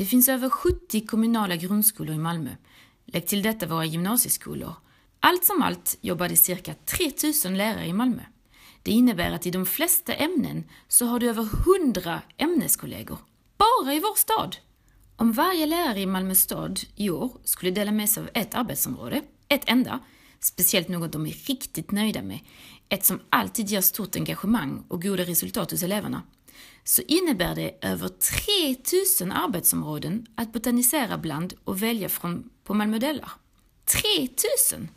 Det finns över 70 kommunala grundskolor i Malmö. Lägg till detta våra gymnasieskolor. Allt som allt jobbar det cirka 3000 lärare i Malmö. Det innebär att i de flesta ämnen så har du över 100 ämneskollegor. Bara i vår stad! Om varje lärare i Malmö stad i år skulle dela med sig av ett arbetsområde, ett enda, speciellt något de är riktigt nöjda med, ett som alltid ger stort engagemang och goda resultat hos eleverna, så innebär det över 3000 arbetsområden att botanisera bland och välja från på Malmö Delar. 3000!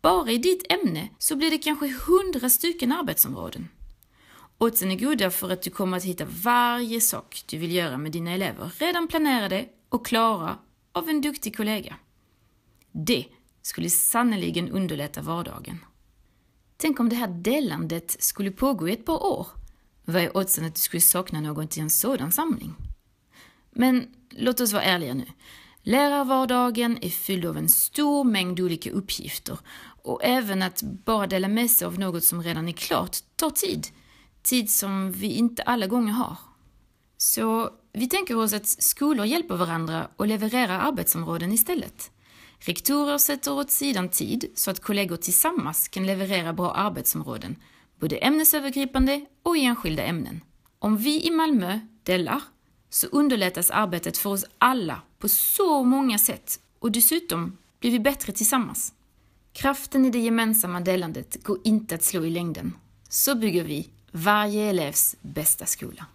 Bara i ditt ämne så blir det kanske 100 stycken arbetsområden. Oddsen är goda för att du kommer att hitta varje sak du vill göra med dina elever redan planerade och klara av en duktig kollega. Det skulle sannerligen underlätta vardagen. Tänk om det här delandet skulle pågå i ett par år vad är oddsen att du skulle sakna någon till en sådan samling? Men låt oss vara ärliga nu. Lärarvardagen är fylld av en stor mängd olika uppgifter och även att bara dela med sig av något som redan är klart tar tid. Tid som vi inte alla gånger har. Så vi tänker oss att skolor hjälper varandra och levererar arbetsområden istället. Rektorer sätter åt sidan tid så att kollegor tillsammans kan leverera bra arbetsområden både ämnesövergripande och i enskilda ämnen. Om vi i Malmö delar så underlättas arbetet för oss alla på så många sätt och dessutom blir vi bättre tillsammans. Kraften i det gemensamma delandet går inte att slå i längden. Så bygger vi varje elevs bästa skola.